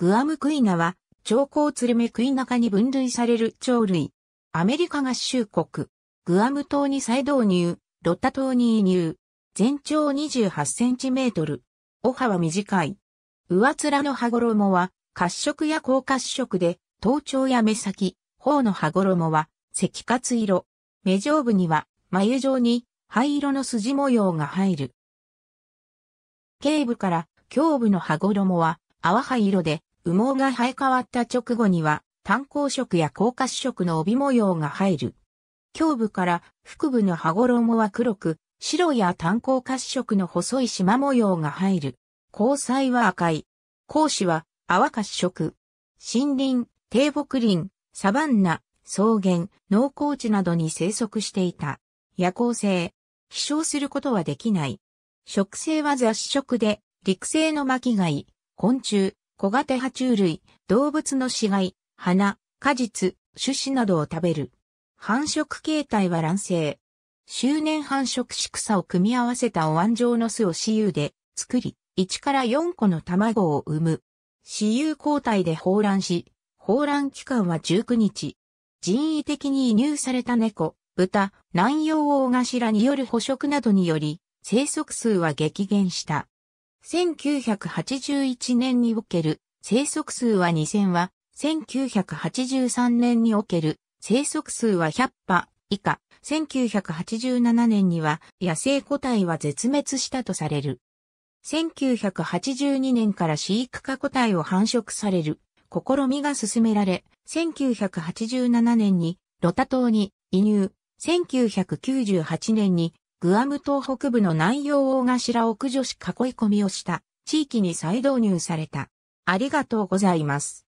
グアムクイナは、長江ツルメクイナ科に分類される鳥類。アメリカ合衆国。グアム島に再導入、ロッタ島に移入。全長28センチメートル。尾葉は短い。上面の羽衣は、褐色や高褐色で、頭頂や目先、頬の羽衣は、赤褐色。目上部には、眉状に、灰色の筋模様が入る。頸部から胸部の羽衣は、淡灰色で、羽毛が生え変わった直後には、炭鉱色や高褐色の帯模様が入る。胸部から腹部の羽衣は黒く、白や炭鉱褐色の細い縞模様が入る。光彩は赤い。光子は泡褐色。森林、低木林、サバンナ、草原、農耕地などに生息していた。夜行性。飛翔することはできない。植生は雑食で、陸生の巻貝、昆虫、小型爬虫類、動物の死骸、花、果実、種子などを食べる。繁殖形態は卵生。周年繁殖仕草を組み合わせたお椀状の巣を私有で作り、1から4個の卵を産む。私有交代で放卵し、放卵期間は19日。人為的に移入された猫、豚、南洋大頭による捕食などにより、生息数は激減した。1981年における生息数は2000は、1983年における生息数は100羽以下、1987年には野生個体は絶滅したとされる。1982年から飼育化個体を繁殖される試みが進められ、1987年にロタ島に移入、1998年にグアム島北部の南洋大頭を駆除し囲い込みをした地域に再導入された。ありがとうございます。